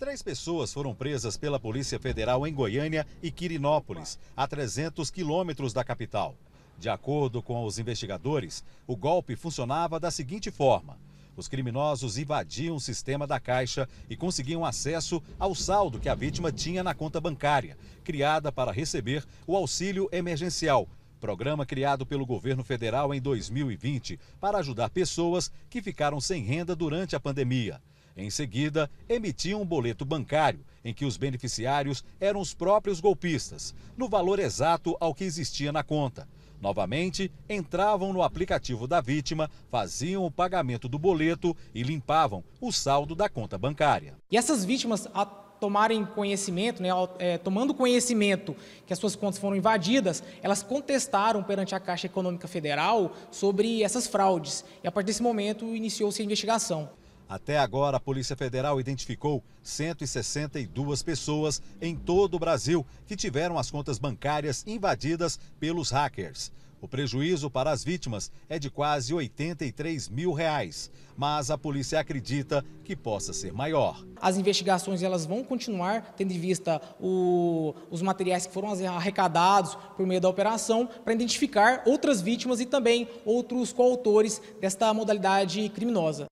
Três pessoas foram presas pela Polícia Federal em Goiânia e Quirinópolis, a 300 quilômetros da capital. De acordo com os investigadores, o golpe funcionava da seguinte forma: os criminosos invadiam o sistema da Caixa e conseguiam acesso ao saldo que a vítima tinha na conta bancária, criada para receber o auxílio emergencial, programa criado pelo governo federal em 2020 para ajudar pessoas que ficaram sem renda durante a pandemia. Em seguida, emitia um boleto bancário em que os beneficiários eram os próprios golpistas, no valor exato ao que existia na conta. Novamente, entravam no aplicativo da vítima, faziam o pagamento do boleto e limpavam o saldo da conta bancária. E essas vítimas tomarem conhecimento, né, é, tomando conhecimento que as suas contas foram invadidas, elas contestaram perante a Caixa Econômica Federal sobre essas fraudes. E a partir desse momento iniciou-se a investigação. Até agora, a Polícia Federal identificou 162 pessoas em todo o Brasil que tiveram as contas bancárias invadidas pelos hackers. O prejuízo para as vítimas é de quase 83 mil reais, mas a polícia acredita que possa ser maior. As investigações elas vão continuar, tendo em vista o, os materiais que foram arrecadados por meio da operação, para identificar outras vítimas e também outros coautores desta modalidade criminosa.